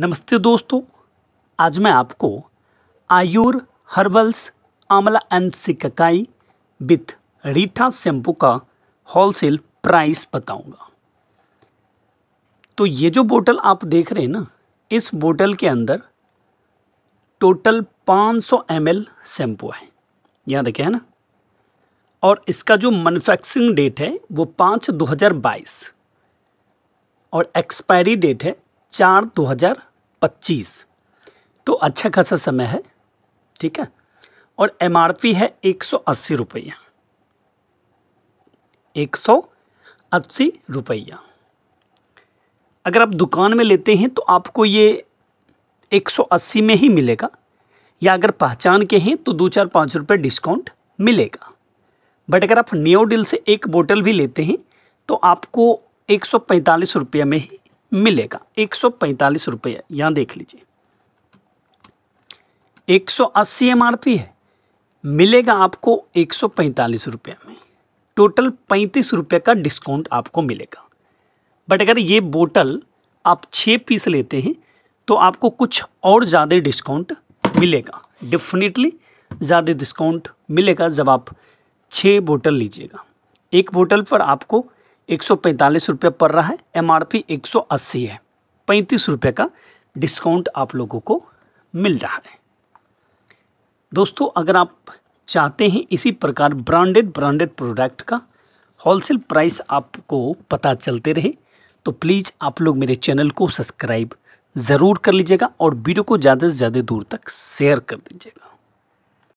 नमस्ते दोस्तों आज मैं आपको Ayur herbals amla and shikakai with reetha shampoo का होलसेल प्राइस बताऊंगा तो ये जो बोतल आप देख रहे हैं ना इस बोतल के अंदर टोटल 500 सौ शैम्पू है यहाँ देखे है ना और इसका जो मैनुफैक्चरिंग डेट है वो पाँच दो हज़ार बाईस और एक्सपायरी डेट है चार दो हज़ार पच्चीस तो अच्छा खासा समय है ठीक है और एम आर पी है एक सौ अस्सी रुपया एक सौ अस्सी रुपया अगर आप दुकान में लेते हैं तो आपको ये एक सौ अस्सी में ही मिलेगा या अगर पहचान के हैं तो दो चार पाँच रुपये डिस्काउंट मिलेगा बट अगर आप न्यू से एक बोतल भी लेते हैं तो आपको एक सौ पैंतालीस रुपये में ही मिलेगा एक सौ पैंतालीस रुपये यहाँ देख लीजिए एक सौ अस्सी एम आर पी है मिलेगा आपको एक सौ पैंतालीस रुपये में टोटल पैंतीस रुपये का डिस्काउंट आपको मिलेगा बट अगर ये बोतल आप छः पीस लेते हैं तो आपको कुछ और ज़्यादा डिस्काउंट मिलेगा डेफिनेटली ज़्यादा डिस्काउंट मिलेगा जब आप छः बोतल लीजिएगा एक बोतल पर आपको एक सौ पैंतालीस रुपये पड़ रहा है एम आर पी एक सौ अस्सी है पैंतीस रुपये का डिस्काउंट आप लोगों को मिल रहा है दोस्तों अगर आप चाहते हैं इसी प्रकार ब्रांडेड ब्रांडेड प्रोडक्ट का होलसेल प्राइस आपको पता चलते रहे तो प्लीज़ आप लोग मेरे चैनल को सब्सक्राइब ज़रूर कर लीजिएगा और वीडियो को ज़्यादा से ज़्यादा दूर तक शेयर कर दीजिएगा